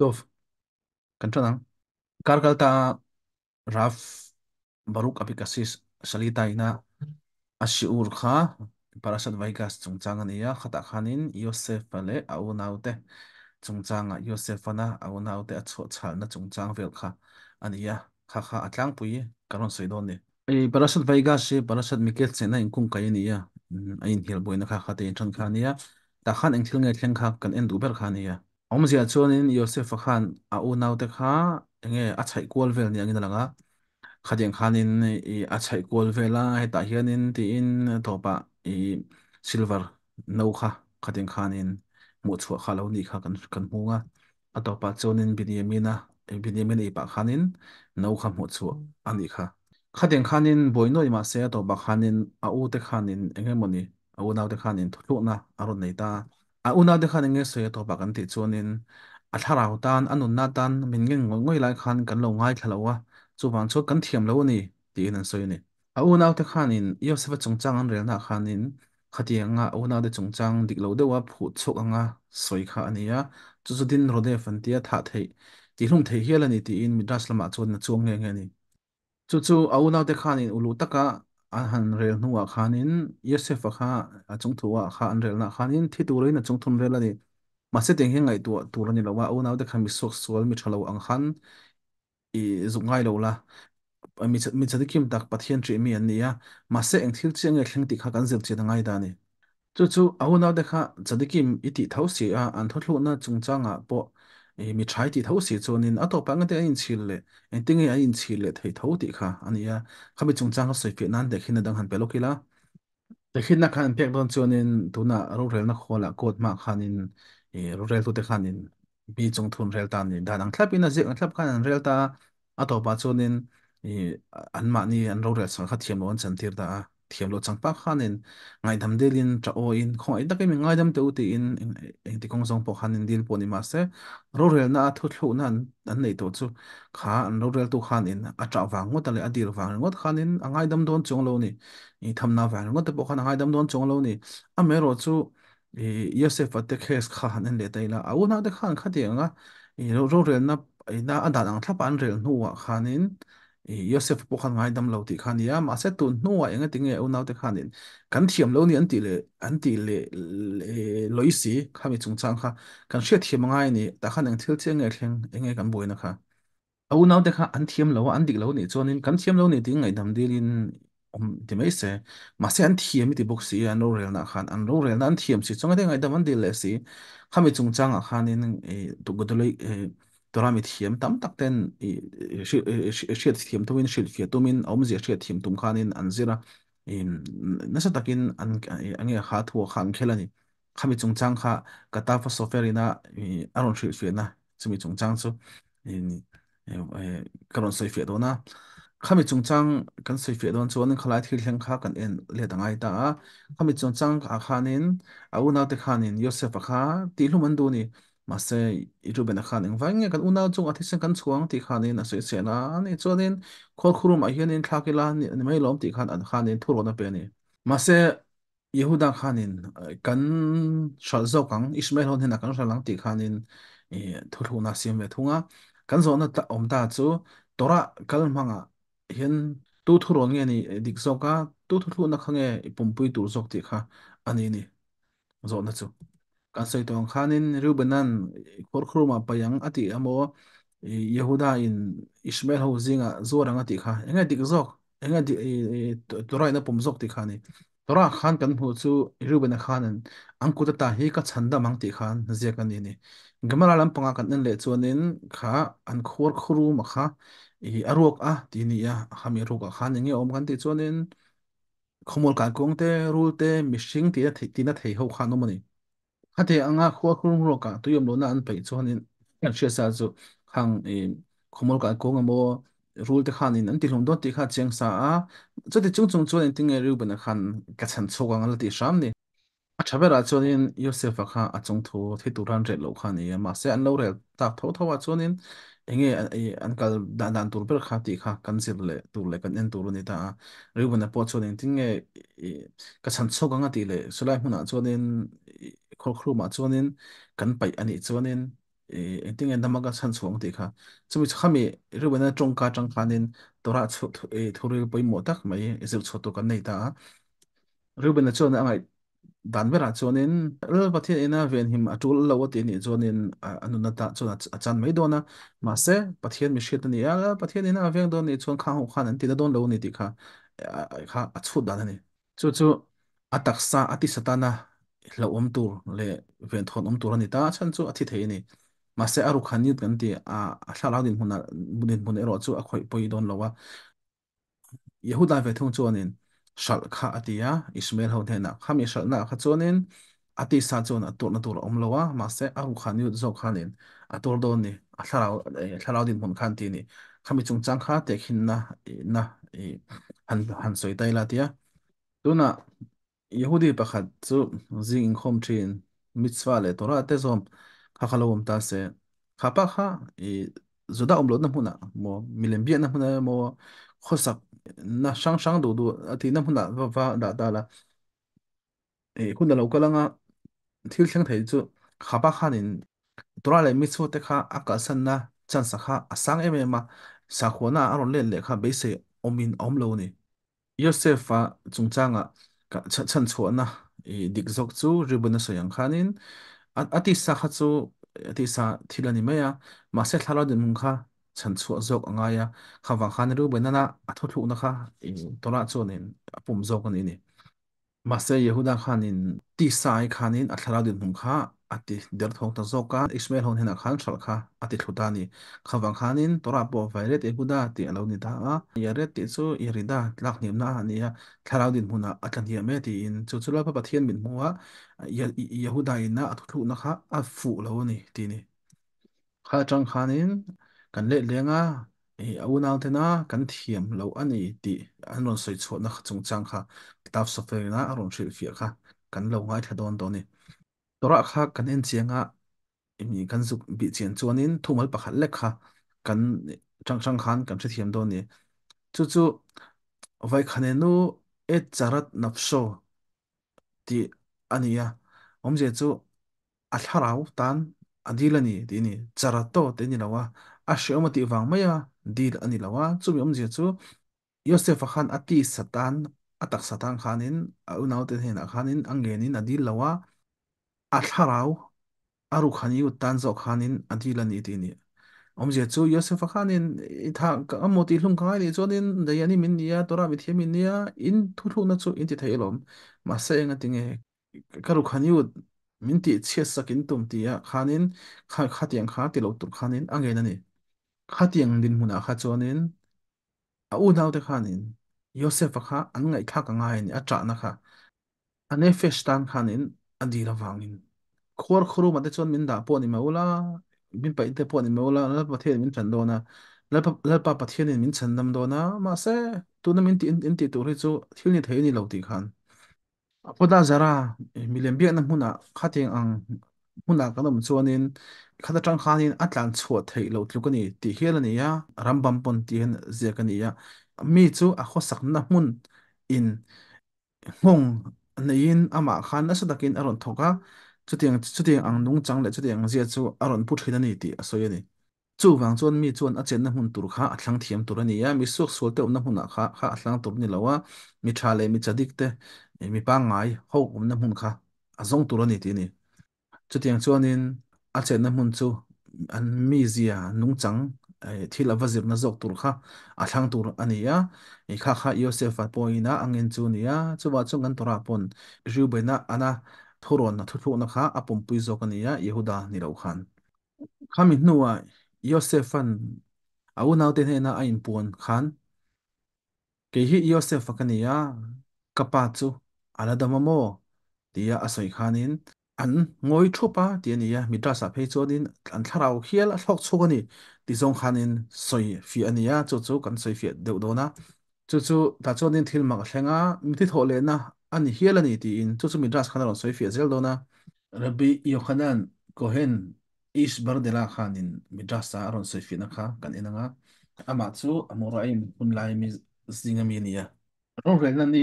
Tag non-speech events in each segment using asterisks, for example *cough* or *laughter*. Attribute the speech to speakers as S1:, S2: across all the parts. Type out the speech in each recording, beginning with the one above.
S1: Tof, kancha nang, kargal ta raf baruk api kasi salita ina ashi ur kha parashat vaigas chung changa niya khata khanin Yosef le au nao te chung changa Yosef na au nao te acho chal na chung chang vel kha aniya kha kha atlang pui karon soido ni e parashat vaigas e parashat mikel in kung kai niya ain hel boina kha kha te chan khania ta khan engthil nge thleng kha kan en duber khania Om zia chuanin Yosef a khan a u nau te kha enge a chai kual vel ni angin alanga khadeng khanin i a chai kual vela heta hianin ti in topa i silver no kha khadeng khanin mu chua kha lo ni kha kan kan hunga a topa chuanin Benjamina Benjamin i pa khanin no kha mu chua ani kha khadeng khanin boinoi ma se a topa khanin a u te khanin enge moni a u nau te khanin thuluna aron nei ta 啊，乌鸟的看人，所以都把根蒂做呢。啊，他老丹、阿奴那丹，明年我我来看，跟老外看了哇，做房错跟田了，我呢，第二年水呢。啊，乌鸟的看人，要是不中奖稼人来看人，他天啊，乌鸟的中奖的地老多哇，朴素啊，水看你呀，就是顶罗的粉，地塌地，底龙抬起来呢，地因没得什嘛，做那做咩咩呢？就就啊，乌鸟的看人，乌鲁特啊。อาหารเรลนัวขานินยศเสฟข้าอาจงถัวข้าอันเรลนะขานินที่ตัวเลยนจงทุนเรลนี่มาเสดิงเฮงไงตัวตัวนี่เราว่าโอ้น่าจะคำมิสกสวลมิชลาวอังขันอีจุงไงเราละมิชมิจะได้คิมตักปัทเันจีมีอันนี้อะมาเสดองที่เชียงเงคลิงติข้ากันเสียจีนังไงดานี่จู่ๆเอาน่าจะข้าจะได้คิมอิติเท้าเสียอันทัศน์ลุน่าจงจ้างอ่ะปอ mi chai ti thau si chu nin ato pa nga te in chil le en ting ya in chil le thai thau ti kha ya kha mi chung chang soi pe nan de khina dang han pe ki la de khina kha an pek don chu nin tu na ro rel na khola kot ma kha nin e ro rel tu te kha nin bi chung thun rel ta ni da dang thla pi je ang thla an rel ta ato pa chu nin e an ma ni an ro rel sa kha thiam chan tir da a thiam lo changpa khanin ngai dam lin cha o in kho ai takai ngai dam te in eng ti kong song po khanin dil po ni ma se ro rel na thu thlu nan an nei to chu kha an ro rel tu khanin a tra wa ngot le adir wa ngot khanin a ngai dam don chong lo ni ni tham na wa ngot po khan ngai dam don chong lo ni a me ro chu e yosef at the kha han le tai la na de khan kha ti nga ro rel na ai na adan an rel nuwa khanin Yosef po khan ngai dam lo ti khan ya ma se tun nuwa enga tinge au nau te khan in kan thiam lo ni an ti le an ti le loisi khami chung chang kha kan she thiam ngai ni ta khan ang thil cheng ngai thleng enga kan boina kha au nau te kha an thiam lo an dik lo ni chon in kan thiam lo ni ti ngai dam dil in om ti mai se ma se an thiam ti box si an rel na khan an rel na an thiam si chonga te ngai dam an dil le si khami chung chang a khan in tu godoloi dhuramit xiem tam tak ten xiet xiem tumin xil xie tumin om zi xiet xiem tum khanin an zira nasa takin angi xa tuwa xa ngkela ni xami chung xa katafa soferi na aron xil xie na zimi chung chang su karon xil xie do na xami chung chang kan xil xie do na zuwa nang xa kan en le dang ai ta xami chung chang a khanin a u na te khanin yosef a kha Masa itu benar kan? Wangnya kan unau zong ati sen kan cuang ti kan ini nasi sena ni cuanin kau kuru mai ini kaki lah ni ni mai lom ti kan an kan ini turun apa ni? Masa Yehuda kan ini kan shalzo kang Ismail ini nak kan shalang ti kan ini turun nasi metunga kan zona tak om ta tu tora kal manga ni asai tong khanin rubenan korkhurma payang ati amo yehuda in ishmael ho zinga zorang ati kha enga dik zok enga di torai na pom zok ti khani tora khan kan hu chu rubena khanan angku ta hi ka chanda mang ti khan zia kan ni gamala lam panga kan en le chuanin kha an khor khuru ma kha i arok a ti ni ya hami roka khan nge om kan ti chuanin khomol kan kong te rul te mishing ti na thei ti na thei ho khan omani anh anga khua khurung ro cả tuyom lo na an pei chu hanin kan che sa chu khang e khomol ka ko nga mo rule te khan in an ti hlom don ti kha cheng sa a cho ti chung chung chu en ting e ru ban khan ka chan chu ka ngal ti sham ni a chabe ra chu nin yosef kha a chung thu thi tu ran re lo khan e ma se an lo re ta tho tho wa chu nin enge anh kal dan dan tur ber kha thì kha cần sir le tur le cần anh tur ni ta ru ban po chu nin ting cái ka chan chu ka nga ti le sulai huna cho nin khaw khrumah chuanin kan paih anih chuanin engting en damaga san chuang ti kha chumi khami ruwana tongka tangkhanin tora chu thuri poimo tak mai ezil chotu kan nei ta ruwana chuan angai dan bera chuanin rel pathian ena ven him atul lawa ti ni chuanin anuna ta chuan achan mai dona ma se pathian mi shit ni ala pathian ena aveng don ni chuan kha hu khan an ti da don lo ni ti kha kha achut dan ni chu chu ataksa atisatana ลอมตัวเลยเวนทอนอมตัวนีิตาฉันจู่อธิเทนี่มาเสีอรุขันยุดกันตีอาชาลาดินคนนั้นบุนินบุญเอรอจู่อคอยปอยดอนลวะยฮูดายเวทงจวนินชัลคาอติยาอิสเมลเฮาเทนะขามีชัลนาขจวนนินอติสาจวนอตวนัตัวละอมลวะมาเสีอรุขันยุดโซขานินอตุลดอนนี่อาชาลาชาลาดินคนขันตีนี่ขามีจงจังคาเตคินนะนะอีหันฮันสวยไตลาตียะตัวน่ะ Yehudi pakhat chu zing in khom thin mitzwa le Torah te zom kha khalawm ta se kha pa kha i zoda umlot na huna mo milembia na huna mo khosak na shang shang du du ati na huna va va da da la e khunda lo kalanga thil thang thei chu kha pa kha nin Torah le mitzwa te kha akasan na chan sa kha asang em em ma sa khona aron len le kha be se omin omlo ni Yosef a chungchanga ฉันชวนนะอีดิกซอกจูริบุนสอยังคานินอันอติสาขจูอติสาทีละนิเมียมาเสร็จแล้วเดินมุงค่ะฉันชวนจกง่ายคำวังคานรู้เบนนั่นนะอัทุทุนะคะอีตัวละจวนินปุ่มจกกันนี่มาเสียเยฮูดาคานินตีสายคานินอัทลาเดินมุงค่ะอติเดือดทองตะโจกันอิสเมลฮอนเห็นขันสลักฮะอาทิตย์ทุตานีขวังขานินตรับบวไฟเรตเอกุดาติอันเล่นิดาอะยาเรตติสูยาริดาลักเนียมนาเนียคาราดินมุนาอาจารย์เมติอินจุดสุดละพระประเทศบินมัวยาเยฮูดาอินนาทุกทุกนะคะอาฟูเลวนีตินีข้าจังขานินกันเล็ดเลี้ยงอะเอาอุณาเทน่ากันเทียมเลาอันนี้ติอันรุ่นสืบชดนะจงจังค่ะตับสเฟรนะอารมณ์สืบเฟียค่ะกันเลวง่ายเทโดนตอนนี้ tora kha kan en chenga mi kan zuk bi chen chonin thumal pa khan le kha kan chang chang khan kan thiam do ni chu chu vai khane nu e charat napso ti ania om je chu a tharau tan adilani ti ni te ni lawa a shomati wang ma ya dil ani lawa chu mi om je chu yosef khan ati satan atak satan khanin te hena khanin angenin adil lawa 阿他拉欧，阿鲁罕尼欧，丹佐罕尼安迪拉尼蒂尼。我们接着说约瑟夫罕尼，他阿莫提隆刚才的说的，那一年明年，多拉比提明年，印度土农的说印度泰隆。马赛尔阿丁格，卡鲁罕尼欧，明天切斯克印度姆蒂亚罕尼，卡卡蒂昂卡蒂隆土罕尼，阿格纳尼，卡蒂昂阿丁莫纳卡说的，阿乌达欧特罕尼，约瑟夫罕，阿格卡卡阿埃尼阿查阿卡，阿内费斯坦罕尼。ดีละฟังนินควรครูมาได้ชวนมินด่าปวดนี่มาอุละมินไปอินเตปวดนี่มาอุละแล้วประเทศมินฉันโดนะแล้วแล้วประเทศนี้มินฉันนำโดนะมาเสตัวนนมินตีอินตีตัวให้จูที่นี่เทียนี่เราตีกันพอดาจาระมิเลียนเบียกน้ำหุ่นอ่ะข้าเตียงอังหุ่นอ่ะก็ต้องชวนนินข้าจะจังขานินอัตลันชวดเทียเราทุกันนี่ตีเฮียลนี่ยะรัมบัมปนตีเฮนเจียกันนี่ยะมีจูอ่ะข้อสักน้ำหุ่นอินงง nein ama khan na sada aron thoka chuting chuting ang dung chang chuting zia chu aron pu thina ni ti aso ye ni chu wang chon mi chon a chen na hun tur kha thiam tur ani ya mi suk sol te um na hun na kha kha a tur ni lawa mi tha le mi chadik te eh, mi pa ngai ho um na hun kha a tur ani ti ni chuting a chen na hun chu an mi zia nung chang อที่ลาวซิบนั้นจบตุลค่ะอาช่างตุลอันนียะข้าข้าโยเซฟัดปอยนะอังเงนจูเนียจู่ว่าจงกันตราปนรูเบนะอันนะทุรนนะทุพุนข้าอาปุมปุยโซกันนียเยฮูดาในเราอุขันข้ามินนัวโยเซฟัน อาวุณเอาเทนาอินปวนขันเกี่ิโยเซฟกันเนี้ยะกับปาจูอาลาดามโมดียะอาศัยขานิน อันงอยชุปะเดี๋ยนี้ยมิดรสับเฮจอดินอันทาราวเคียลสกชุกันนี้ ti zong khanin soi fi ania chu chu kan soi fi deu do na chu chu ta chu nin thil mak hlenga mi ti thole na ani hial ani ti in chu chu mi ras khana ron soi fi zel do na rabbi yohanan kohen ish bardela khanin mi ras sa ron soi fi na kha kan inanga ama chu amuraim kun lai mi zinga mi ni ya ron rel na ni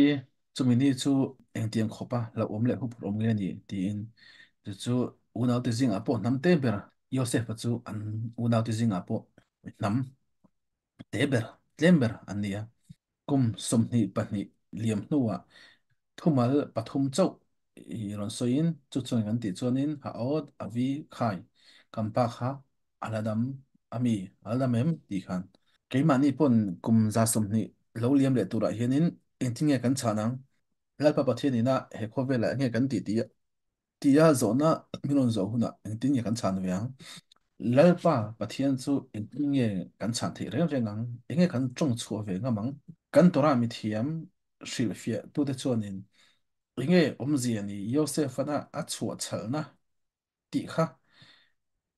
S1: chu mi ni chu eng tiang khopa la om le hu prom nge ti in chu chu unau te zing apo nam te bera Yosef chu an unau ti zinga po nam teber tlember an nia kum somni pahni liam nuwa thumal pathum chau i ron soin chu chon kan ti chonin ha od avi khai kampa kha aladam ami aladam em ti khan cái mà lâu ni pon kum za somni lo liam le tura hianin entinge kan chanang lalpa pathini na he khove la nge kan ti ti diya zo na minon zo huna ngdi nye kanchan wiyang lalpa batiyan zu ngdi nye kanchan te reng reng ngang ngay kan zhong chuo we nga mang kan dora mi tiyam shi le fie du de zuo nin ngay om ziye ni yosef na a chuo chal na di kha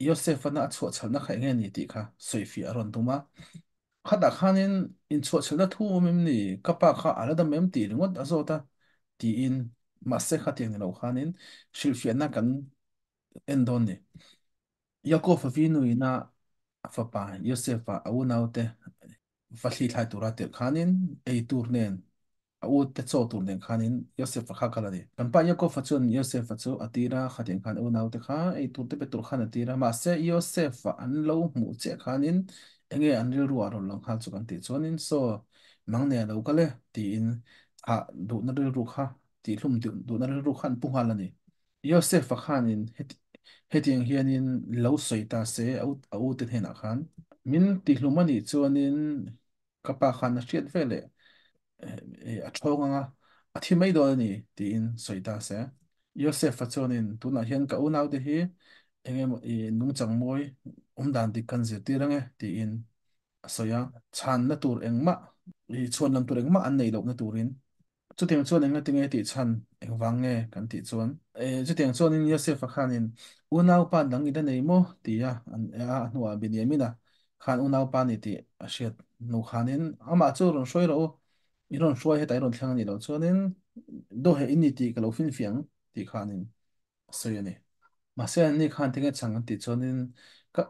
S1: yosef na a chuo chal na kha ngay ni di kha sui fie a rong du ma kha da kha nin kapa kha ala ti ringo da zo in Masejet en Rohanen, Shilfianakan, en donde. Yaakov vino y na fapa, Yosefa, aún aute, Fashil Haiturate Hanin, e turnen, aún te so turnen Hanin, Yosefa Hakalade. Campaña cofachon, Yosefa cho atira, Hatin Han, aún aute ha, e turte petur Han atira, Mase Yosefa, an low muche Hanin, en el anil ruaro long Hatsukan Tizonin, so, mangne lo kale, tin, a, du na ru ha tih hlum tih duh na ru khan pung hala ni Yosef a khan in hetiang hian in lo soi ta se au au te hen a khan min tih hlum ani chuan in kapa khan na hriat vele a thong anga a thi mai do ni ti in soi ta se Yosef a chuan in tu na hian ka u nau te hi engem i nung chang moi um dan ti kan zir ti range ti in soya chan na tur engma i chuan lam tur engma an nei lo na turin chu tiang chuan eng ating e ti chan eng wang nge kan ti chuan e chu tiang chuan in yosef khanin unau pan dang ida nei mo ti ya an a hnuah biniamina khan unau pan ni ti a hriat nu khanin ama chu ron hroi ro i ron hroi heta i ron thlang ni lo chuanin do he in ni ti ka lo fin fiang ti khanin soi ani ma se an ni khan tinge chang an ti chuanin ka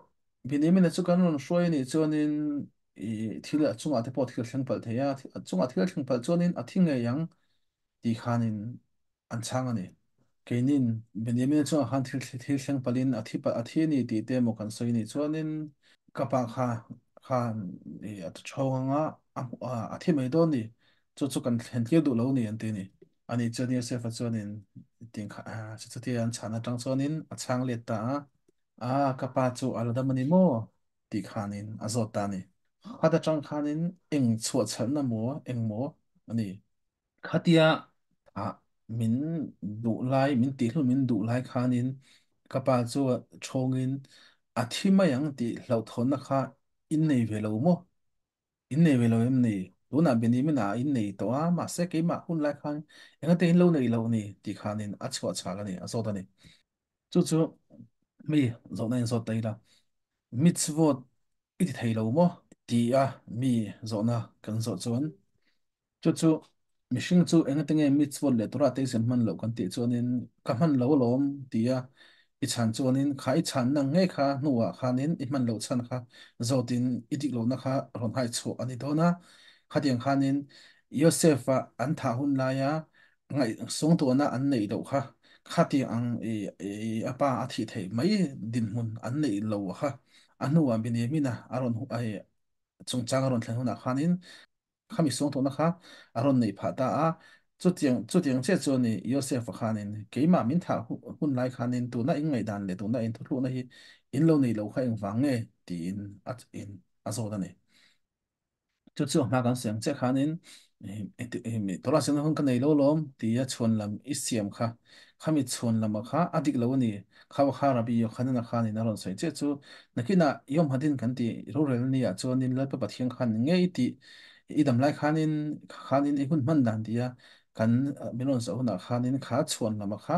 S1: biniamina chu kan ron hroi ni chuanin i thil a chungah te pawh thil thlengpal theia a chungah thil thlengpal chuanin a thing e yang di khanin an changani kenin benemen chu han thil thil thil palin athi pa athi ni ti te mo kan soini chuanin kapa kha khan e at chawanga a athi mai do ni chu chu kan thlen thil du lo ni an te ni ani chani à mình đủ lại mình tí luôn mình đủ lại khan in các bạn cho chong in à thì mà yang tí lâu thôn nó khá in này về lâu mô in này về lâu em này lúc na bên đi mình à in này tổ á mà sẽ cái mà hun lại khan em cái lâu này lâu này tí khan in à chua chả cái này à sau đó này chú chú mi rồi này rồi đây là mitzvot ít thấy lâu mô tí à mi rồi na cần rồi chuẩn chú chú mihring chu engatenge mi chuan le tura te sem hman lo kan ti chuanin ka hman lo lawm tia i chan chuanin kha i chan na nge kha nuwa khanin i hman lo chan kha zotin i dik lo na kha ron hai chu ani dona khatiang khanin Yosef an tha hun la ya ngai song tu na an nei lo kha khati ang e, e apa athi thei mai din hun an nei lo kha anuwa binemi na aron hu ai e, chung chang aron thlen hun khanin kami songto na kha aron nei pha da a zu ting zu ting che zo ni yosef kha nin ge ma min tha hun lai kha nin tu na ing ngai dan le tu na in thu na hi in lo nei lo kha ing wang e ti in at in a zo da ne zu zu ma gan seng che kha nin ya chon i sim kha khami chon kha adik lo ni kha kha ra bi na kha ni na ron sai na ki na yom hadin kan ti ya chon nin pa pa thien kha nge idam lai khanin khanin i hun man dan dia kan melon so na khanin kha chuan lama kha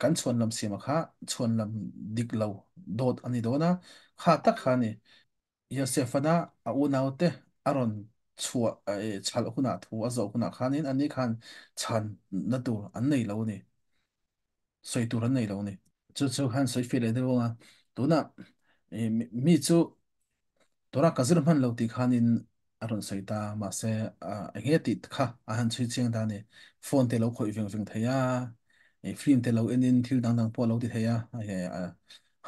S1: kan chuan lam sema kha chuan lam dik lo dot ani dona kha tak khani na a unaute aron chua e chal huna thu azo huna khanin ani khan chan na tur an nei lo ni soi tur an nei lo ni chu chu han soi fi le de wa tuna mi chu tora kazir man lo ti in arun soita ma se enge ti kha ahan chi cheng da ne phone te lo khoi veng veng thaya e film te lo en in thil dang dang po lo ti thaya e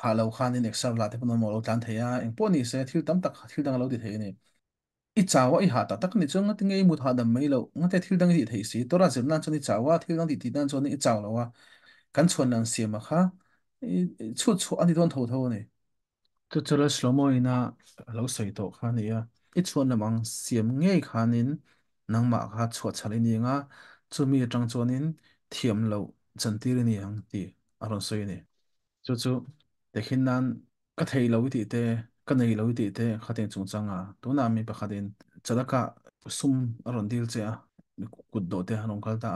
S1: ha lo khan in exam la te pon mo lo tan thaya eng po ni se thil tam tak thil dang lo ti thaya ne i chawa i ha ta tak ni chung ngat ngei mu tha dam mei lo ngate thil dang ti thei si tora zir nan chani chawa thil dang ti ti dan chani i chaw lo wa kan chon nan se ma kha chu chu ani don tho tho ne tu chu lo slow mo ina lo soi to kha ne ya ít năng cả i chuan lamang siam ngei khanin nangmah kha chhuat chhal ini anga chumi atang chuanin thiam lo chantir ani ang ti aron soi ni chu chu tekhin nan ka thei lo ti te ka nei lo ti te khaten chung changa tuna mi pakhatin cả sum aron dil chứ à. Cút do te hanong kal ta à.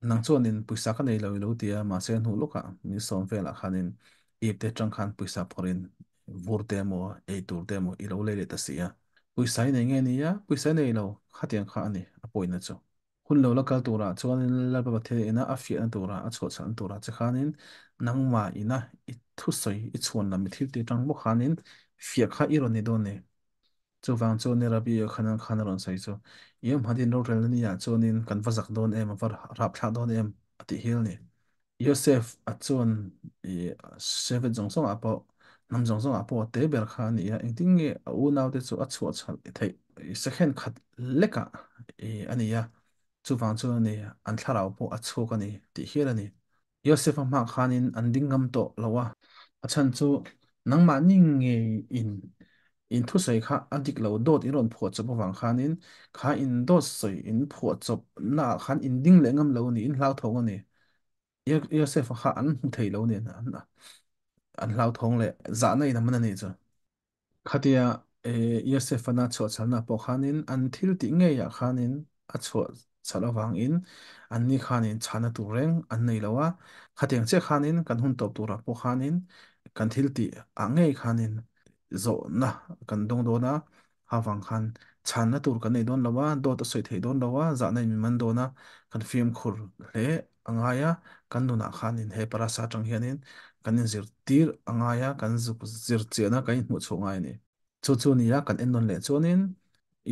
S1: Năng a nang chuanin puisa ka nei lâu lâu ti a ma se nu luka mi som vela khanin ip te chang khan puisa porin vur te mo e tur te mo i lo le le ta si à. pui sai na nge ni ya pui sai nei lo khatian i namjong zong apo te ber kha ni ya ing ting u naw de chu achu achu thai second khat leka e ani ya chu fang chu ni an thla raw po achu ka ni ti hela ni yosef ma khan in an ding gam to lawa achan chu nang ning in in in ron in do in in ding ni in ni ni lao thong le za nei na mana ni zo khatia e yosef fa na cho chal na po khanin until ti nge ya khanin a cho chalo wang in an ni khanin chana tu reng an nei lawa khateng che khanin kan hun top tu tura po khanin kan thil ti a nge khanin zo na kan dong do na ha wang khan chana tur kan nei don lawa do ta soi thei don lawa za nei mi man do na kan fim khur le angaya kan nu na khanin he para sa chang hianin kan en zir tir anga ya kan zu ku zir che na kai mu cho nga ni cho cho ni ya kan en non le cho nin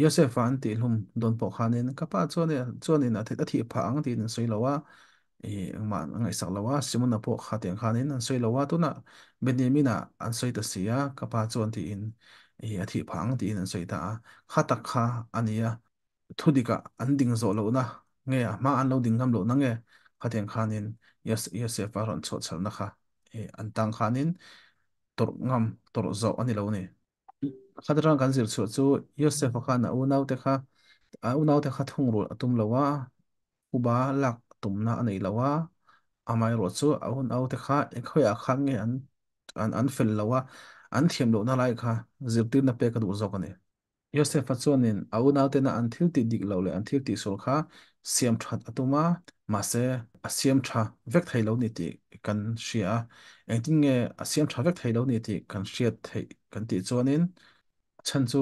S1: yosef an ti lum don po khan en ka pa cho ne cho ni na the ta thi pha ti ni soi lo e ma nga isa lo simon na po kha ten khan an soi lawa wa tu na benjamin na an soi ta sia ka pa an ti in e a thi pha ang ti ni soi ta kha ta kha ania thu an ding zo lo na nge ma an lo ding ngam lo na nge kha ten khan en yosef aron cho chal na kha an tang khanin tor ngam tor zo ani lo ni khadrang kan zir chu chu yosef khan u nau te kha u nau te kha thung ru atum lawa uba lak tumna anei lawa amai ro chu au nau te kha khoya khang nge an an an fel lawa an thiam lo na lai kha zir tin na pe ka du zo ka ni Yosef chuanin a un altena an thil ti dik lo le an thil ti sol kha siam that atuma ma se a siam tha vek thei lo ni ti kan sia eng ting nge a siam tha vek thei lo ni ti kan sia thei kan ti chuanin chan chu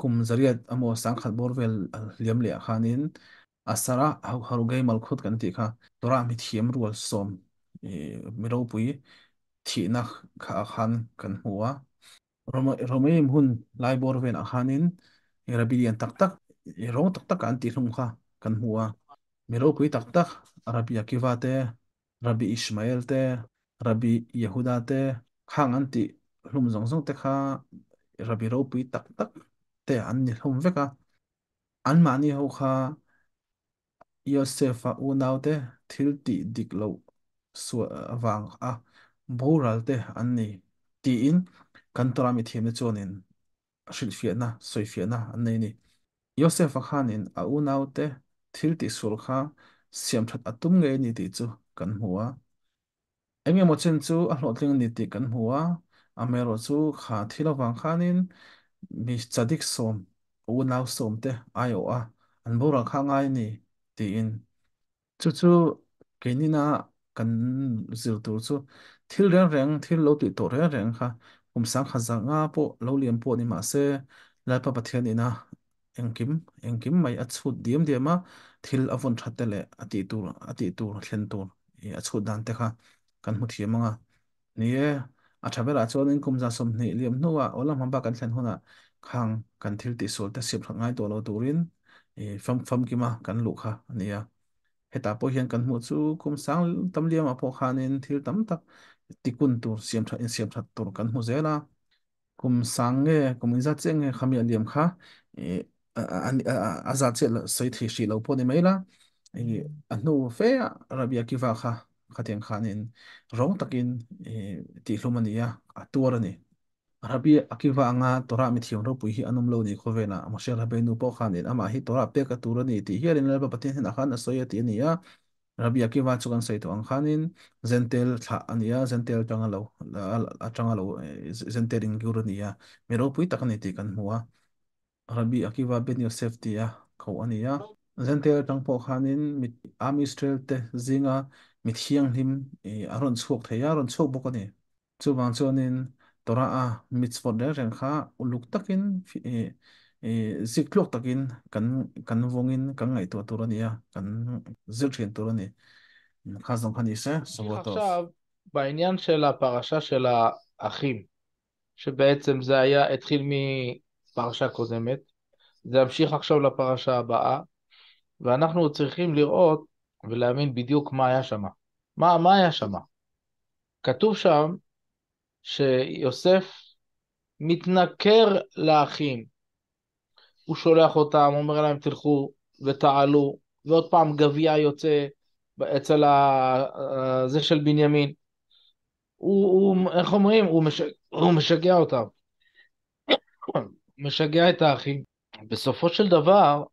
S1: kum zariat amo sang khat bor vel liam le khanin asara hau haru gai mal khut kan ti kha tora mi thiam rual som mi ro pui thi na kha khan kan huwa romaim hun lai bor ven a khanin arabi an tak tak i rong tak tak an ti hlum kha kan hua miro kui tak tak arabi akiva te rabi ishmael te rabi yehuda te khang an ti hlum zong zong te kha rabi ro pui tak tak te an ni hlum veka an ma ni ho kha yosefa unaw te thil ti dik lo su wang a boral te an ni ti in kantorami thiam na chonin shil fia na soi fia na an nei ni yosef khanin a unau te thil ti sul kha siam that atum nge ni ti chu kan muwa engge mo chen chu a hlotling ni ti kan muwa mi chadik som unau som te ayo a an bora kha ngai ni ti in chu chu kenina kan zil tur chu thil reng reng thil lo ti tor reng ผมสังขจังอาปอเราเรียนปอนี่มาเสลายปะปะเทียนนี่นะเองกิมเองกิมไม่อัดสุดเดียมเดียมาทิลอวันชัดเตเลอติตูอติตูเชีนตูอัดสุดดันเตค่ะกันมุทียมังอ่ะนี่เออาชาเวลาชวนนินคุมจะสมนิเรียมนัวโอลามันบากันเชีนหัวนะขังกันทิลติสูลแต่เสิยบทางง่ายตัวเราตูรินเออฟัมฟัมกิมะกันลูกค่ะนี่อ่ะเหตุผลเพอเห็นกันมุทู้คุมสังตำเรียมอพอคานินทิลตำตักติคุณตัวเสียมชัดเสียมชัดตัวกันมุเซล่ะคุมสังเงคุมอิจซาเซงเงขมิอันเดียมค่ะเอออันอ่าอาซาเซลสัยที่สี่เราพูดได้ไหมล่ะเอออันนู้เฟียรับยาคิวฟ้าค่ะขัดยังขานินร้องตะกินเออที่ลุมันเนียตัวนี่รับยากิฟ้างาตัวรามิที่เราพูดให้อันนุ่มเลงนี่เขาเวน่ามาเชื่อเรับยานุปโอขานินอามาฮิตตัวรับเตะกับตัวรนี่ที่เฮียรินเล็บปฏิเสธนะขานสัยที่เนียะ rabi akiva chu kan saitu ang khanin zentel tha ania zentel tanga lo la tanga lo eh, zentel in gurunia mero pui takani ti kan muwa rabi akiva ben yo safety ya kho ania zentel tang po khanin mit ami strel te zinga mit hiang him e eh, aron chuk thaya aron chuk bokani chuwang chonin tora a mitzvot de ren kha uluk takin e eh, zikhlok takin kan kan vongin kan ngai tu tur ania kan zil thin tur ani khazong khani se שבוע טוב. עכשיו,
S2: בעניין של הפרשה של האחים, שבעצם זה היה, התחיל מפרשה קודמת, זה המשיך עכשיו לפרשה הבאה, ואנחנו צריכים לראות ולהאמין בדיוק מה היה שם. מה, מה היה שם? כתוב שם שיוסף מתנכר לאחים, הוא שולח אותם, אומר להם תלכו ותעלו, ועוד פעם גביע יוצא אצל זה של בנימין. הוא, הוא איך אומרים? הוא, מש... הוא משגע אותם. משגע את האחים. בסופו של דבר,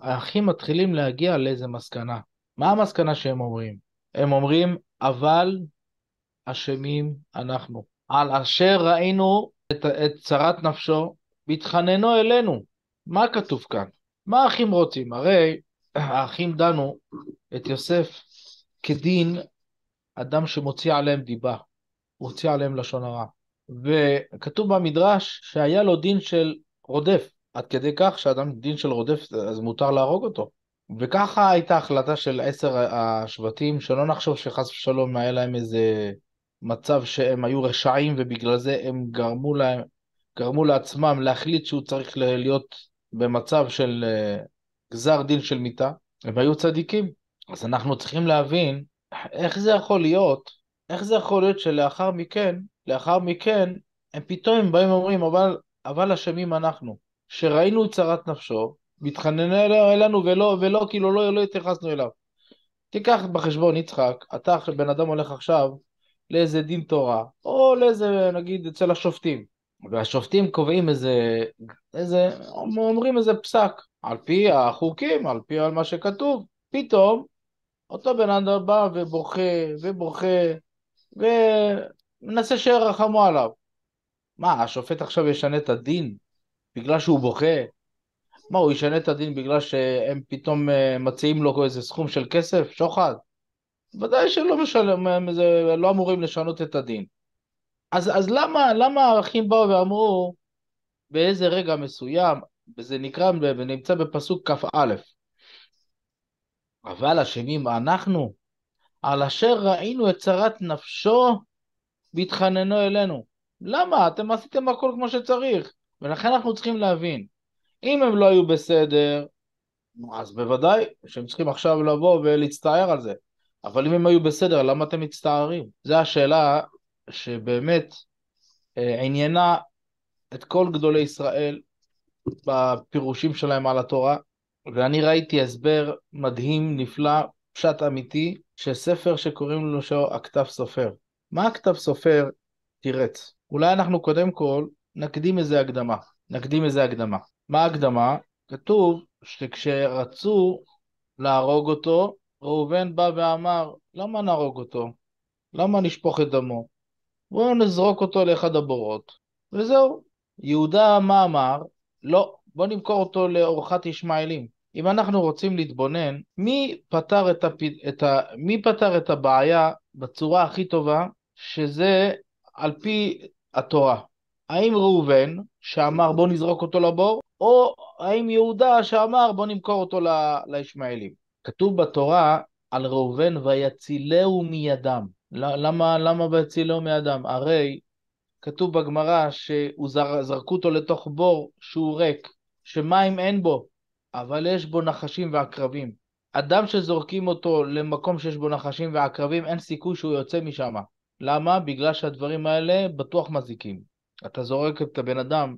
S2: האחים מתחילים להגיע לאיזה מסקנה. מה המסקנה שהם אומרים? הם אומרים, אבל אשמים אנחנו. על אשר ראינו את, את צרת נפשו, והתחננו אלינו. מה כתוב כאן? מה האחים רוצים? הרי האחים דנו את יוסף כדין אדם שמוציא עליהם דיבה, מוציא עליהם לשון הרע. וכתוב במדרש שהיה לו דין של רודף, עד כדי כך שאדם דין של רודף אז מותר להרוג אותו. וככה הייתה החלטה של עשר השבטים, שלא נחשוב שחס ושלום היה להם איזה מצב שהם היו רשעים ובגלל זה הם גרמו להם, גרמו לעצמם להחליט שהוא צריך להיות במצב של אה, גזר דין של מיתה, הם היו צדיקים. אז אנחנו צריכים להבין איך זה יכול להיות, איך זה יכול להיות שלאחר מכן, לאחר מכן, הם פתאום באים ואומרים, אבל, אבל אשמים אנחנו, שראינו את צרת נפשו, מתחנן אלינו ולא, ולא, כאילו לא, לא התייחסנו אליו. תיקח בחשבון, יצחק, אתה בן אדם הולך עכשיו לאיזה דין תורה, או לאיזה, נגיד, אצל השופטים. והשופטים קובעים איזה, איזה, אומרים איזה פסק, על פי החוקים, על פי על מה שכתוב, פתאום אותו בן אדם בא ובוכה ובוכה ומנסה שירחמו עליו. מה, השופט עכשיו ישנה את הדין בגלל שהוא בוכה? מה, הוא ישנה את הדין בגלל שהם פתאום אה, מציעים לו איזה סכום של כסף, שוחד? ודאי שלא משלם, לא אמורים לשנות את הדין. אז, אז למה, למה הערכים באו ואמרו באיזה רגע מסוים, וזה נקרא ונמצא בפסוק כ"א, אבל אשמים אנחנו, על אשר ראינו את צרת נפשו והתחננו אלינו. למה? אתם עשיתם הכל כמו שצריך, ולכן אנחנו צריכים להבין. אם הם לא היו בסדר, אז בוודאי שהם צריכים עכשיו לבוא ולהצטער על זה. אבל אם הם היו בסדר, למה אתם מצטערים? זו השאלה שבאמת אה, עניינה את כל גדולי ישראל בפירושים שלהם על התורה, ואני ראיתי הסבר מדהים, נפלא, פשט אמיתי, של ספר שקוראים לו שו, הכתב סופר. מה הכתב סופר תירץ? אולי אנחנו קודם כל נקדים איזה הקדמה. נקדים איזה הקדמה. מה ההקדמה? כתוב שכשרצו להרוג אותו, ראובן בא ואמר, למה נהרוג אותו? למה נשפוך את דמו? בואו נזרוק אותו לאחד הבורות, וזהו. יהודה מה אמר? לא, בואו נמכור אותו לאורחת ישמעאלים. אם אנחנו רוצים להתבונן, מי פתר את, הפ... את ה... מי פתר את הבעיה בצורה הכי טובה, שזה על פי התורה? האם ראובן, שאמר בוא נזרוק אותו לבור, או האם יהודה שאמר בוא נמכור אותו לישמעאלים? כתוב בתורה על ראובן ויצילהו מידם. למה, למה בהצילו מאדם? הרי כתוב בגמרא שזרקו אותו לתוך בור שהוא ריק, שמים אין בו, אבל יש בו נחשים ועקרבים. אדם שזורקים אותו למקום שיש בו נחשים ועקרבים, אין סיכוי שהוא יוצא משם. למה? בגלל שהדברים האלה בטוח מזיקים. אתה זורק את הבן אדם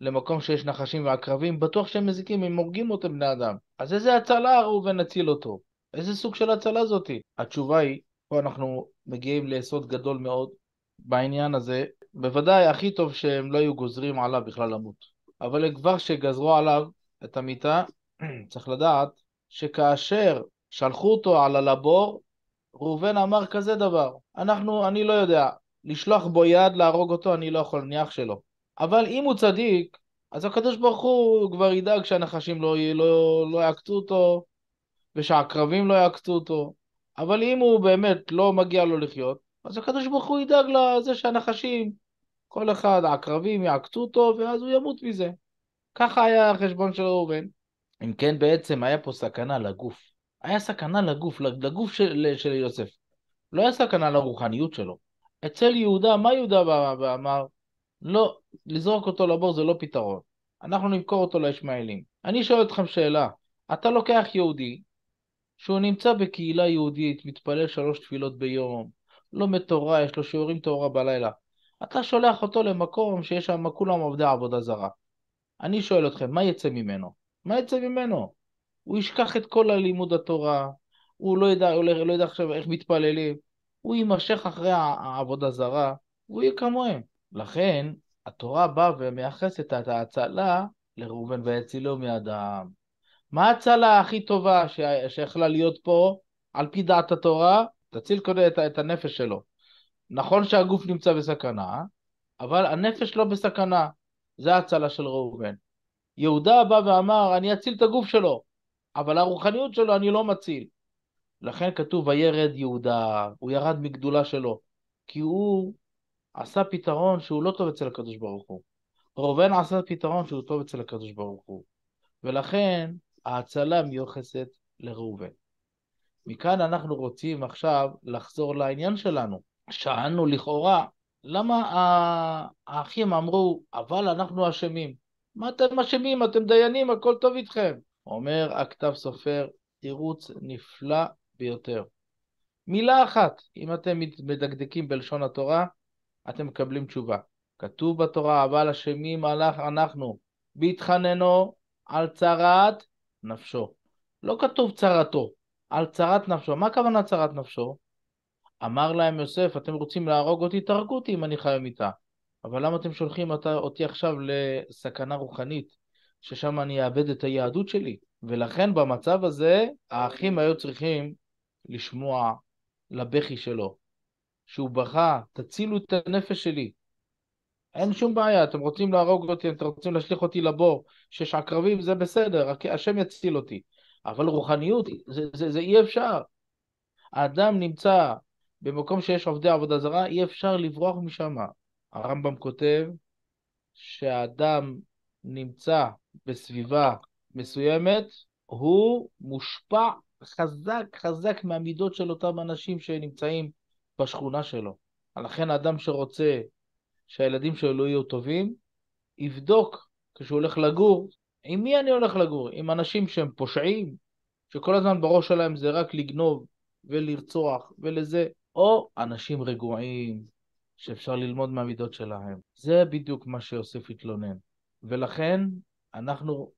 S2: למקום שיש נחשים ועקרבים, בטוח שהם מזיקים, הם הורגים אותם בני אדם. אז איזה הצלה ראובן הציל אותו? איזה סוג של הצלה זאתי? התשובה היא, פה אנחנו מגיעים ליסוד גדול מאוד בעניין הזה. בוודאי הכי טוב שהם לא היו גוזרים עליו בכלל למות. אבל כבר שגזרו עליו את המיטה, *clears throat* צריך לדעת שכאשר שלחו אותו על הלבור, ראובן אמר כזה דבר, אנחנו, אני לא יודע, לשלוח בו יד, להרוג אותו, אני לא יכול, אני אח שלו. אבל אם הוא צדיק, אז הקדוש ברוך הוא כבר ידאג שהנחשים לא, לא, לא יעקצו אותו, ושהעקרבים לא יעקצו אותו, אבל אם הוא באמת לא מגיע לו לחיות, אז הקדוש ברוך הוא ידאג לזה שהנחשים, כל אחד, העקרבים יעקצו אותו, ואז הוא ימות מזה. ככה היה החשבון של ראובן. אם כן, בעצם היה פה סכנה לגוף. היה סכנה לגוף, לגוף של, של יוסף. לא היה סכנה לרוחניות שלו. אצל יהודה, מה יהודה בא ואמר? לא, לזרוק אותו לבור זה לא פתרון. אנחנו נמכור אותו לישמעאלים. אני שואל אתכם שאלה, אתה לוקח יהודי, שהוא נמצא בקהילה יהודית, מתפלל שלוש תפילות ביום, לומד לא תורה, יש לו שיעורים תורה בלילה. אתה שולח אותו למקום שיש שם כולם עובדי עבודה זרה. אני שואל אתכם, מה יצא ממנו? מה יצא ממנו? הוא ישכח את כל הלימוד התורה, הוא לא ידע, הוא לא, לא ידע עכשיו איך מתפללים, הוא יימשך אחרי העבודה זרה, הוא יהיה כמוהם. לכן, התורה באה ומייחסת את ההצלה לראובן ויצילו מאדם. מה ההצלה הכי טובה ש... שיכלה להיות פה, על פי דעת התורה, תציל קודם את, את הנפש שלו. נכון שהגוף נמצא בסכנה, אבל הנפש לא בסכנה. זה ההצלה של ראובן. יהודה בא ואמר, אני אציל את הגוף שלו, אבל הרוחניות שלו אני לא מציל. לכן כתוב, וירד יהודה, הוא ירד מגדולה שלו, כי הוא עשה פתרון שהוא לא טוב אצל הקדוש ברוך הוא. ראובן עשה פתרון שהוא טוב אצל הקדוש ברוך הוא. ולכן ההצלה מיוחסת לראובן. מכאן אנחנו רוצים עכשיו לחזור לעניין שלנו. שאלנו לכאורה, למה האחים אמרו, אבל אנחנו אשמים? מה אתם אשמים? אתם דיינים, הכל טוב איתכם. אומר הכתב סופר, תירוץ נפלא ביותר. מילה אחת, אם אתם מדקדקים בלשון התורה, אתם מקבלים תשובה. כתוב בתורה, אבל אשמים אנחנו, בהתחננו על צרת נפשו. לא כתוב צרתו, על צרת נפשו. מה הכוונה צרת נפשו? אמר להם יוסף, אתם רוצים להרוג אותי, תהרגו אותי אם אני חי במיטה. אבל למה אתם שולחים אותי עכשיו לסכנה רוחנית, ששם אני אאבד את היהדות שלי? ולכן במצב הזה, האחים היו צריכים לשמוע לבכי שלו, שהוא בכה, תצילו את הנפש שלי, אין שום בעיה, אתם רוצים להרוג אותי, אתם רוצים להשליך אותי לבור, שיש עקרבים, זה בסדר, השם יציל אותי. אבל רוחניות, זה, זה, זה אי אפשר. האדם נמצא במקום שיש עובדי עבודה זרה, אי אפשר לברוח משם. הרמב"ם כותב שהאדם נמצא בסביבה מסוימת, הוא מושפע חזק חזק מהמידות של אותם אנשים שנמצאים בשכונה שלו. לכן אדם שרוצה שהילדים שלו לא יהיו טובים, יבדוק כשהוא הולך לגור, עם מי אני הולך לגור? עם אנשים שהם פושעים, שכל הזמן בראש שלהם זה רק לגנוב ולרצוח ולזה, או אנשים רגועים, שאפשר ללמוד מהמידות שלהם. זה בדיוק מה שיוסף התלונן. ולכן אנחנו,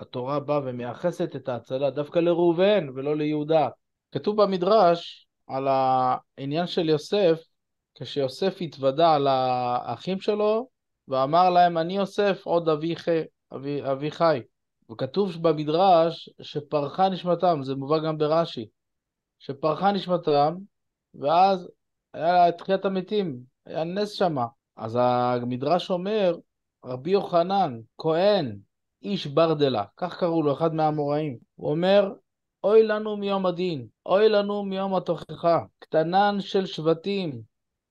S2: התורה באה ומייחסת את ההצלה דווקא לראובן ולא ליהודה. כתוב במדרש על העניין של יוסף, כשיוסף התוודה על האחים שלו, ואמר להם, אני יוסף עוד אביך, אבי, אבי חי. וכתוב במדרש שפרחה נשמתם, זה מובא גם ברש"י, שפרחה נשמתם, ואז היה תחיית המתים, היה נס שמה. אז המדרש אומר, רבי יוחנן, כהן, איש ברדלה, כך קראו לו, אחד מהאמוראים, הוא אומר, אוי לנו מיום הדין, אוי לנו מיום התוכחה, קטנן של שבטים,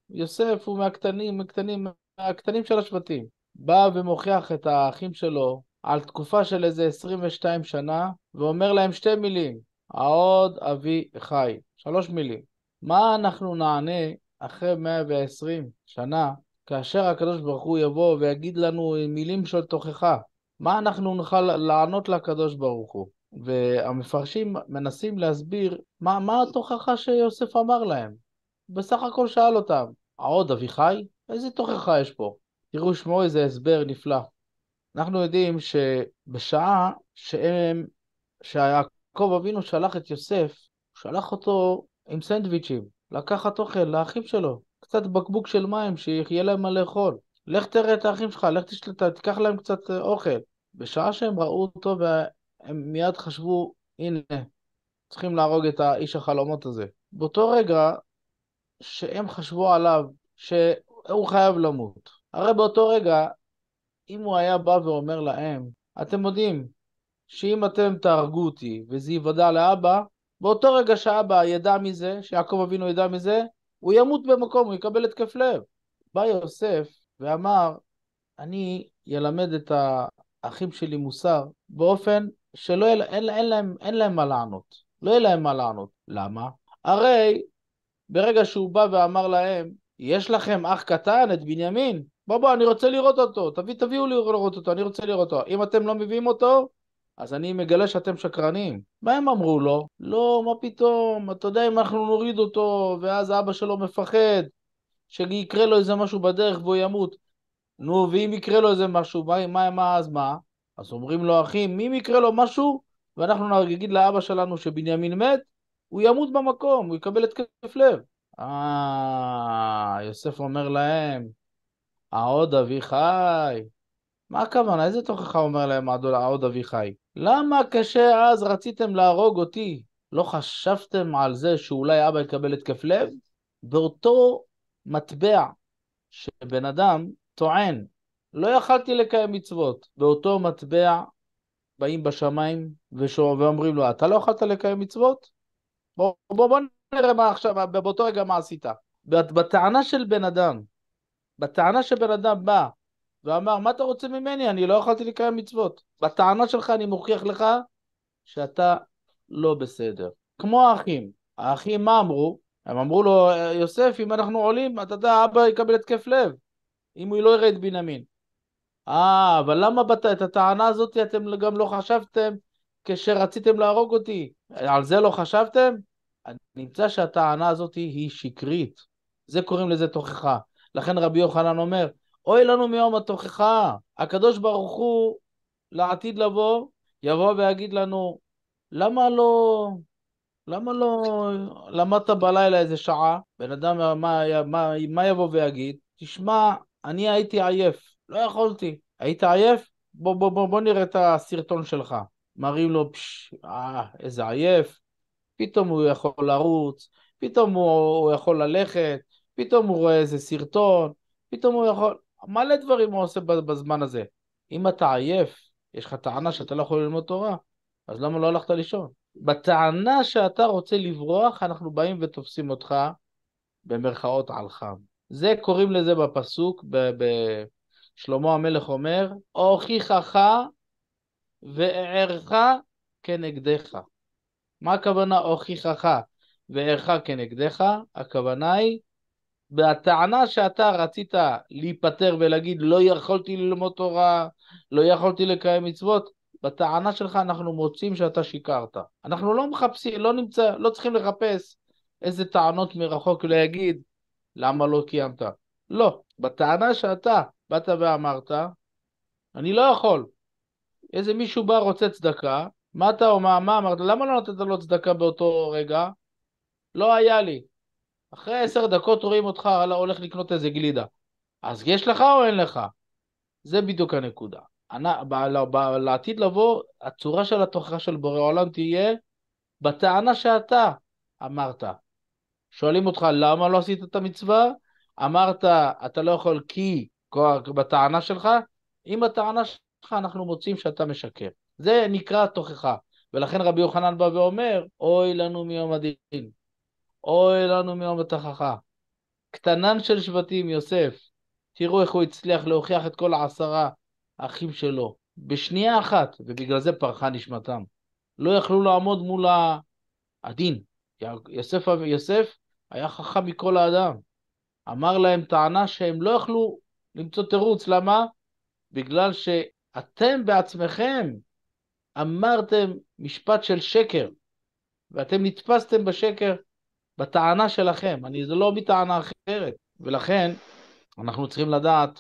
S2: יוסף הוא מהקטנים, מהקטנים, מהקטנים של השבטים. בא ומוכיח את האחים שלו על תקופה של איזה 22 שנה, ואומר להם שתי מילים, העוד אבי חי, שלוש מילים. מה אנחנו נענה אחרי 120 שנה, כאשר הקדוש ברוך הוא יבוא ויגיד לנו מילים של תוכחה? מה אנחנו נוכל לענות לקדוש ברוך הוא? והמפרשים מנסים להסביר מה, מה התוכחה שיוסף אמר להם. בסך הכל שאל אותם, העוד אביחי? איזה תוכחה יש פה? תראו, שמעו איזה הסבר נפלא. אנחנו יודעים שבשעה שהם, שיעקב אבינו שלח את יוסף, הוא שלח אותו עם סנדוויצ'ים, לקחת אוכל לאחים שלו, קצת בקבוק של מים שיהיה להם מה לאכול. לך תראה את האחים שלך, לך תשלט, תיקח להם קצת אה, אוכל. בשעה שהם ראו אותו והם מיד חשבו, הנה, צריכים להרוג את האיש החלומות הזה. באותו רגע שהם חשבו עליו שהוא חייב למות. הרי באותו רגע, אם הוא היה בא ואומר להם, אתם יודעים שאם אתם תהרגו אותי וזה ייוודע לאבא, באותו רגע שאבא ידע מזה, שיעקב אבינו ידע מזה, הוא ימות במקום, הוא יקבל התקף לב. בא יוסף ואמר, אני ילמד את האחים שלי מוסר באופן שאין אין, אין, אין, להם, אין להם מה לענות. לא יהיה להם מה לענות. למה? הרי ברגע שהוא בא ואמר להם, יש לכם אח קטן, את בנימין? בוא בוא, אני רוצה לראות אותו, תביא, תביאו לי לראות אותו, אני רוצה לראות אותו. אם אתם לא מביאים אותו, אז אני מגלה שאתם שקרנים. מה הם אמרו לו? לא, מה פתאום, אתה יודע אם אנחנו נוריד אותו, ואז אבא שלו מפחד, שיקרה לו איזה משהו בדרך והוא ימות. נו, ואם יקרה לו איזה משהו, מה, מה, מה אז מה? אז אומרים לו, אחי, אם יקרה לו משהו, ואנחנו נגיד לאבא שלנו שבנימין מת, הוא ימות במקום, הוא יקבל התקף לב. אה, יוסף אומר להם, העוד אבי חי. מה הכוונה? איזה תוכחה אומר להם העוד אבי חי? למה קשה אז רציתם להרוג אותי? לא חשבתם על זה שאולי אבא יקבל התקף לב? באותו מטבע שבן אדם טוען, לא יכלתי לקיים מצוות, באותו מטבע באים בשמיים ושוב, ואומרים לו, אתה לא יכולת לקיים מצוות? בוא, בוא, בוא נראה מה עכשיו, באותו רגע מה עשית. בטענה של בן אדם, בטענה שבן אדם בא ואמר, מה אתה רוצה ממני? אני לא יכולתי לקיים מצוות. בטענה שלך אני מוכיח לך שאתה לא בסדר. כמו האחים. האחים, מה אמרו? הם אמרו לו, יוסף, אם אנחנו עולים, אתה יודע, אבא יקבל התקף לב, אם הוא לא יראה את בנימין. אה, אבל למה בת... את הטענה הזאת אתם גם לא חשבתם כשרציתם להרוג אותי, על זה לא חשבתם? נמצא שהטענה הזאת היא שקרית. זה קוראים לזה תוכחה. לכן רבי יוחנן אומר, אוי לנו מיום התוכחה. הקדוש ברוך הוא לעתיד לבוא, יבוא ויגיד לנו, למה לא... למה לא למדת בלילה איזה שעה? בן אדם, מה, מה, מה יבוא ויגיד? תשמע, אני הייתי עייף, לא יכולתי. היית עייף? בוא, בוא, בוא, בוא נראה את הסרטון שלך. מראים לו, פש, אה, איזה עייף, פתאום הוא יכול לרוץ, פתאום הוא, הוא יכול ללכת, פתאום הוא רואה איזה סרטון, פתאום הוא יכול... מלא דברים הוא עושה בזמן הזה. אם אתה עייף, יש לך טענה שאתה לא יכול ללמוד תורה, אז למה לא הלכת לישון? בטענה שאתה רוצה לברוח, אנחנו באים ותופסים אותך במרכאות על חם. זה קוראים לזה בפסוק, ב- ב- שלמה המלך אומר, הוכיחך וערך כנגדך. מה הכוונה הוכיחך וערך כנגדך? הכוונה היא בטענה שאתה רצית להיפטר ולהגיד לא יכולתי ללמוד תורה, לא יכולתי לקיים מצוות, בטענה שלך אנחנו מוצאים שאתה שיקרת. אנחנו לא מחפשים, לא נמצא, לא צריכים לחפש איזה טענות מרחוק להגיד למה לא קיימת. לא, בטענה שאתה באת ואמרת, אני לא יכול, איזה מישהו בא רוצה צדקה, מה אתה או מה, מה אמרת, למה לא נתת לו צדקה באותו רגע? לא היה לי. אחרי עשר דקות רואים אותך הולך לקנות איזה גלידה. אז יש לך או אין לך? זה בדיוק הנקודה. ב, ב, ב, לעתיד לבוא, הצורה של התוכחה של בורא עולם תהיה בטענה שאתה אמרת. שואלים אותך למה לא עשית את המצווה, אמרת אתה לא יכול כי כבר בטענה שלך, אם הטענה אותך, אנחנו מוצאים שאתה משקר. זה נקרא תוכחה. ולכן רבי יוחנן בא ואומר, אוי לנו מיום הדין, אוי לנו מיום התוכחה. קטנן של שבטים, יוסף, תראו איך הוא הצליח להוכיח את כל העשרה האחים שלו, בשנייה אחת, ובגלל זה פרחה נשמתם. לא יכלו לעמוד מול הדין. יוסף, יוסף היה חכם מכל האדם. אמר להם טענה שהם לא יכלו למצוא תירוץ, למה? בגלל ש... אתם בעצמכם אמרתם משפט של שקר, ואתם נתפסתם בשקר בטענה שלכם, אני, זה לא מטענה אחרת, ולכן אנחנו צריכים לדעת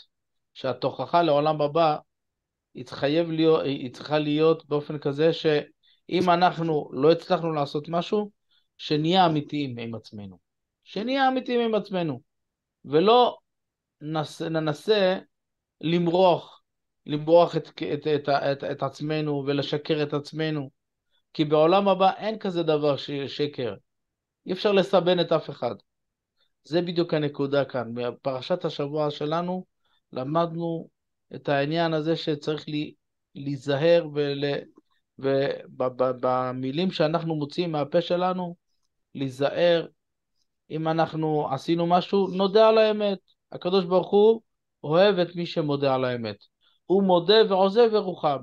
S2: שהתוכחה לעולם הבא היא, להיות, היא צריכה להיות באופן כזה שאם אנחנו לא הצלחנו לעשות משהו, שנהיה אמיתיים עם עצמנו. שנהיה אמיתיים עם עצמנו, ולא ננסה למרוח למרוח את, את, את, את, את עצמנו ולשקר את עצמנו. כי בעולם הבא אין כזה דבר שיהיה שקר. אי אפשר לסבן את אף אחד. זה בדיוק הנקודה כאן. בפרשת השבוע שלנו למדנו את העניין הזה שצריך לי, להיזהר ובמילים שאנחנו מוציאים מהפה שלנו, להיזהר. אם אנחנו עשינו משהו, נודה על האמת. הקדוש ברוך הוא אוהב את מי שמודה על האמת. הוא מודה ועוזב ירוחם.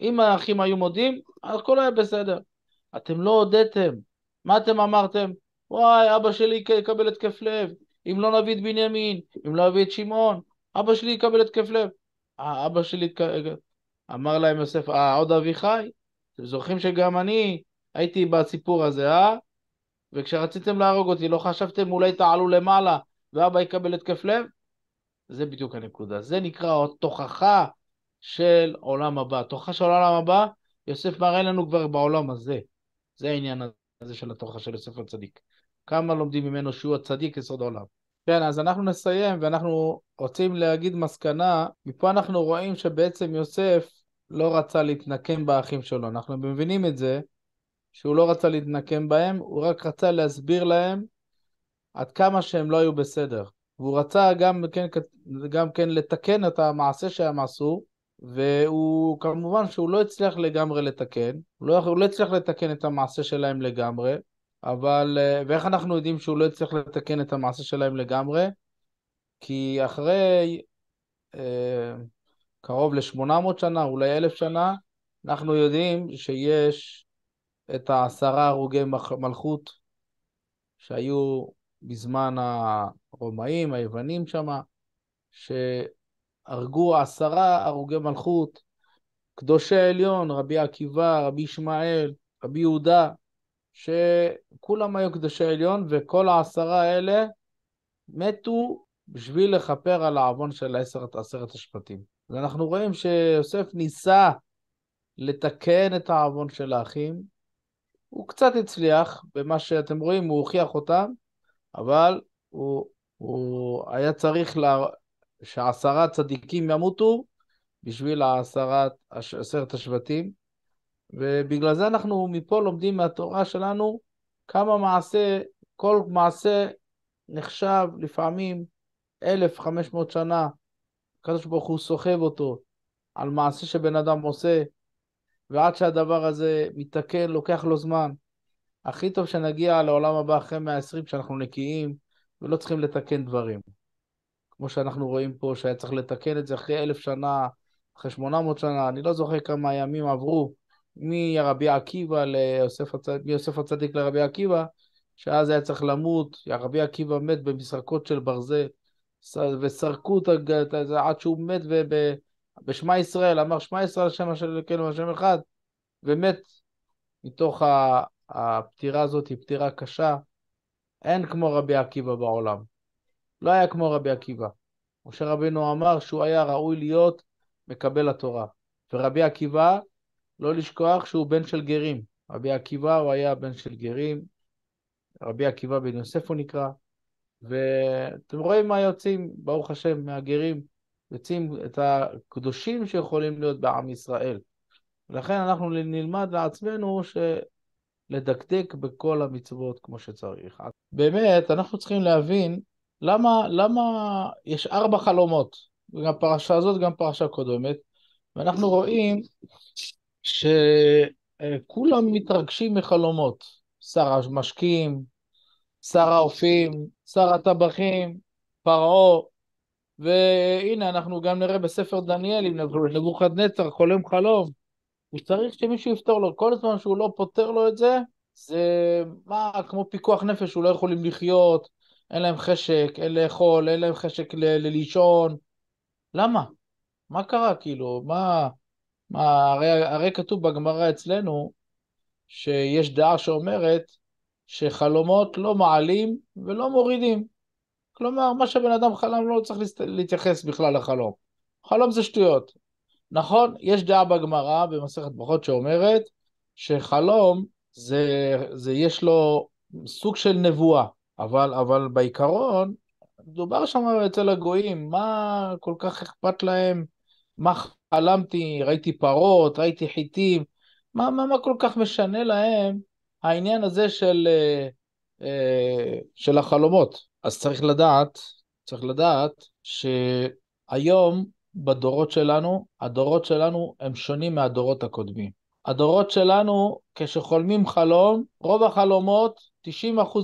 S2: אם האחים היו מודים, הכל היה בסדר. אתם לא הודיתם. מה אתם אמרתם? וואי, אבא שלי יקבל התקף לב. אם לא נביא את בנימין, אם לא נביא את שמעון, אבא שלי יקבל התקף לב. אבא שלי... אמר להם יוסף, אה, עוד אבי חי? אתם זוכרים שגם אני הייתי בסיפור הזה, אה? וכשרציתם להרוג אותי, לא חשבתם אולי תעלו למעלה ואבא יקבל התקף לב? זה בדיוק הנקודה. זה נקרא תוכחה של עולם הבא. תוכחה של עולם הבא, יוסף מראה לנו כבר בעולם הזה. זה העניין הזה של התוכחה של יוסף הצדיק. כמה לומדים ממנו שהוא הצדיק יסוד עולם. כן, אז אנחנו נסיים ואנחנו רוצים להגיד מסקנה. מפה אנחנו רואים שבעצם יוסף לא רצה להתנקם באחים שלו. אנחנו מבינים את זה, שהוא לא רצה להתנקם בהם, הוא רק רצה להסביר להם עד כמה שהם לא היו בסדר. והוא רצה גם כן, גם כן לתקן את המעשה שהם עשו, והוא כמובן שהוא לא הצליח לגמרי לתקן, הוא לא, הוא לא הצליח לתקן את המעשה שלהם לגמרי, אבל, אה, ואיך אנחנו יודעים שהוא לא הצליח לתקן את המעשה שלהם לגמרי? כי אחרי אה, קרוב ל-800 שנה, אולי אלף שנה, אנחנו יודעים שיש את העשרה הרוגי מלכות שהיו בזמן ה... הרומאים, היוונים שם, שהרגו עשרה הרוגי מלכות, קדושי העליון, רבי עקיבא, רבי ישמעאל, רבי יהודה, שכולם היו קדושי העליון, וכל העשרה האלה מתו בשביל לכפר על העוון של עשרת, עשרת השבטים. אז אנחנו רואים שיוסף ניסה לתקן את העוון של האחים, הוא קצת הצליח במה שאתם רואים, הוא הוכיח אותם, אבל הוא הוא היה צריך לה... שעשרה צדיקים ימותו בשביל עשרת עשרת השבטים, ובגלל זה אנחנו מפה לומדים מהתורה שלנו כמה מעשה, כל מעשה נחשב לפעמים 1,500 שנה, הקדוש ברוך הוא סוחב אותו על מעשה שבן אדם עושה, ועד שהדבר הזה מתקן לוקח לו זמן. הכי טוב שנגיע לעולם הבא אחרי 120 כשאנחנו נקיים, ולא צריכים לתקן דברים. כמו שאנחנו רואים פה, שהיה צריך לתקן את זה אחרי אלף שנה, אחרי שמונה מאות שנה, אני לא זוכר כמה ימים עברו מרבי עקיבא ליוסף הצד... מיוסף הצדיק לרבי עקיבא, שאז היה צריך למות, רבי עקיבא מת במשחקות של ברזל, וסרקו את זה עד שהוא מת ב... בשמע ישראל, אמר שמע ישראל השם השם אלוקינו השם אחד, ומת מתוך הפטירה הזאת, היא פטירה קשה, אין כמו רבי עקיבא בעולם. לא היה כמו רבי עקיבא. משה רבינו אמר שהוא היה ראוי להיות מקבל התורה. ורבי עקיבא, לא לשכוח שהוא בן של גרים. רבי עקיבא הוא היה בן של גרים, רבי עקיבא בן יוסף הוא נקרא, ואתם רואים מה יוצאים, ברוך השם, מהגרים, יוצאים את הקדושים שיכולים להיות בעם ישראל. לכן אנחנו נלמד לעצמנו ש... לדקדק בכל המצוות כמו שצריך. באמת, אנחנו צריכים להבין למה, למה יש ארבע חלומות, גם פרשה הזאת, גם פרשה קודמת, ואנחנו רואים שכולם מתרגשים מחלומות, שר המשקים, שר האופים, שר הטבחים, פרעה, והנה אנחנו גם נראה בספר דניאל, אם נבוכדנצר חולם חלום, הוא צריך שמישהו יפתור לו. כל זמן שהוא לא פותר לו את זה, זה מה, כמו פיקוח נפש, הוא לא יכולים לחיות, אין להם חשק, אין לאכול, אין להם חשק ללישון. למה? מה קרה, כאילו? מה... מה הרי, הרי כתוב בגמרא אצלנו, שיש דעה שאומרת שחלומות לא מעלים ולא מורידים. כלומר, מה שבן אדם חלם לא צריך להתייחס בכלל לחלום. חלום זה שטויות. נכון, יש דעה בגמרא במסכת ברכות שאומרת שחלום זה, זה יש לו סוג של נבואה, אבל, אבל בעיקרון דובר שם אצל הגויים, מה כל כך אכפת להם, מה חלמתי, ראיתי פרות, ראיתי חיטים, מה, מה, מה כל כך משנה להם העניין הזה של, אה, אה, של החלומות. אז צריך לדעת, צריך לדעת שהיום בדורות שלנו, הדורות שלנו הם שונים מהדורות הקודמים. הדורות שלנו, כשחולמים חלום, רוב החלומות, 90%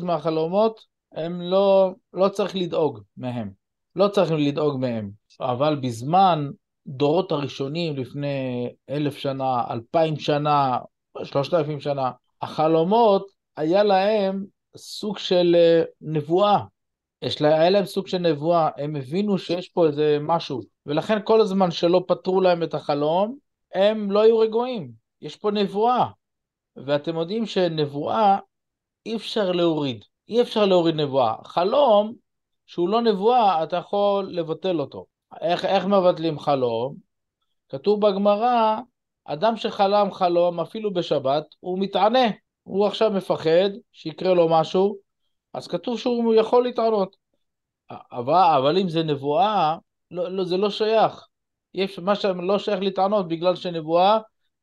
S2: מהחלומות, הם לא, לא צריך לדאוג מהם. לא צריכים לדאוג מהם. אבל בזמן דורות הראשונים, לפני אלף שנה, אלפיים שנה, שלושת אלפים שנה, החלומות, היה להם סוג של אה, נבואה. יש לה, היה להם סוג של נבואה, הם הבינו שיש פה איזה משהו. ולכן כל הזמן שלא פתרו להם את החלום, הם לא היו רגועים. יש פה נבואה. ואתם יודעים שנבואה אי אפשר להוריד. אי אפשר להוריד נבואה. חלום שהוא לא נבואה, אתה יכול לבטל אותו. איך, איך מבטלים חלום? כתוב בגמרא, אדם שחלם חלום אפילו בשבת, הוא מתענה. הוא עכשיו מפחד שיקרה לו משהו, אז כתוב שהוא יכול להתענות. אבל, אבל אם זה נבואה, לא, לא, זה לא שייך. יש, מה שלא שייך לטענות בגלל שנבואה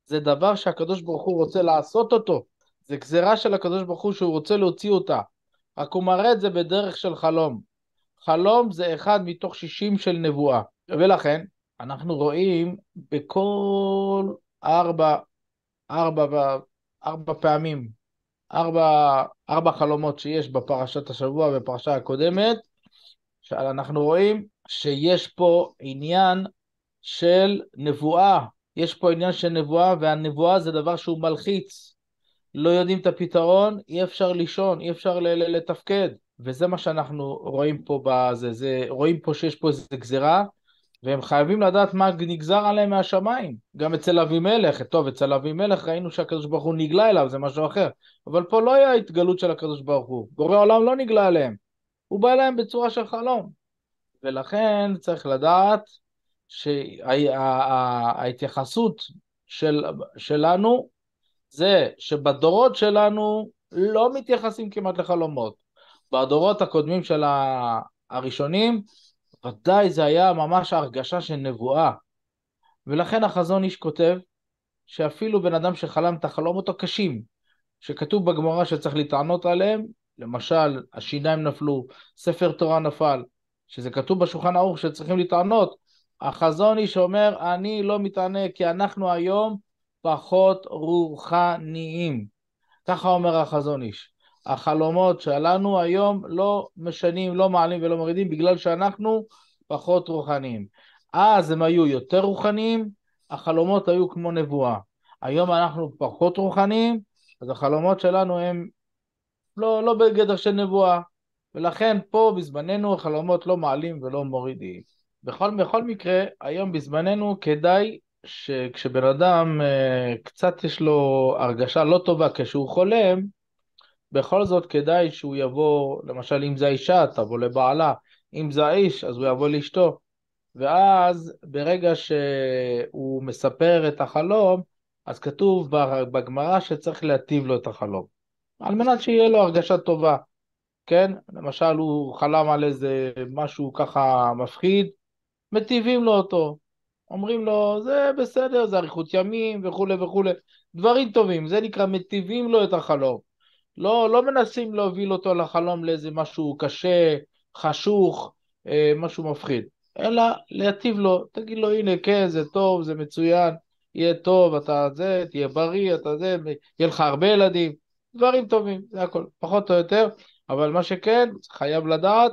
S2: זה דבר שהקדוש ברוך הוא רוצה לעשות אותו. זה גזירה של הקדוש ברוך הוא שהוא רוצה להוציא אותה. רק הוא מראה את זה בדרך של חלום. חלום זה אחד מתוך שישים של נבואה. ולכן, אנחנו רואים בכל ארבע, ארבע, ארבע פעמים, ארבע, ארבע חלומות שיש בפרשת השבוע, בפרשה הקודמת, שאנחנו רואים שיש פה עניין של נבואה, יש פה עניין של נבואה, והנבואה זה דבר שהוא מלחיץ. לא יודעים את הפתרון, אי אפשר לישון, אי אפשר לתפקד. וזה מה שאנחנו רואים פה, בזה, זה, רואים פה שיש פה איזו גזירה, והם חייבים לדעת מה נגזר עליהם מהשמיים. גם אצל אבימלך, טוב, אצל אבימלך ראינו שהקדוש ברוך הוא נגלה אליו, זה משהו אחר. אבל פה לא היה התגלות של הקדוש ברוך הוא, בורא העולם לא נגלה אליהם. הוא בא אליהם בצורה של חלום. ולכן צריך לדעת שההתייחסות של, שלנו זה שבדורות שלנו לא מתייחסים כמעט לחלומות. בדורות הקודמים של הראשונים, ודאי זה היה ממש הרגשה של נבואה. ולכן החזון איש כותב שאפילו בן אדם שחלם את החלומות הקשים, שכתוב בגמרא שצריך לטענות עליהם, למשל השיניים נפלו, ספר תורה נפל, שזה כתוב בשולחן ערוך שצריכים להתענות, החזוני אומר, אני לא מתענה כי אנחנו היום פחות רוחניים. ככה אומר החזון איש. החלומות שלנו היום לא משנים, לא מעלים ולא מורידים בגלל שאנחנו פחות רוחניים. אז הם היו יותר רוחניים, החלומות היו כמו נבואה. היום אנחנו פחות רוחניים, אז החלומות שלנו הם לא, לא בגדר של נבואה. ולכן פה בזמננו חלומות לא מעלים ולא מורידים. בכל, בכל מקרה, היום בזמננו כדאי שכשבן אדם אה, קצת יש לו הרגשה לא טובה כשהוא חולם, בכל זאת כדאי שהוא יבוא, למשל אם זה האישה, תבוא לבעלה, אם זה האיש, אז הוא יבוא לאשתו. ואז ברגע שהוא מספר את החלום, אז כתוב בגמרא שצריך להטיב לו את החלום, על מנת שיהיה לו הרגשה טובה. כן? למשל הוא חלם על איזה משהו ככה מפחיד, מטיבים לו אותו, אומרים לו זה בסדר, זה אריכות ימים וכולי וכולי, דברים טובים, זה נקרא מטיבים לו את החלום. לא, לא מנסים להוביל אותו לחלום לאיזה משהו קשה, חשוך, אה, משהו מפחיד, אלא להטיב לו, תגיד לו הנה כן, זה טוב, זה מצוין, יהיה טוב, אתה זה, תהיה בריא, אתה זה, יהיה לך הרבה ילדים, דברים טובים, זה הכל, פחות או יותר. אבל מה שכן, חייב לדעת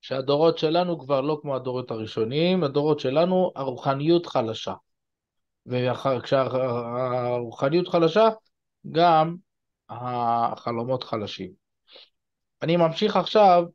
S2: שהדורות שלנו כבר לא כמו הדורות הראשונים, הדורות שלנו הרוחניות חלשה. וכשהרוחניות חלשה, גם החלומות חלשים. אני ממשיך עכשיו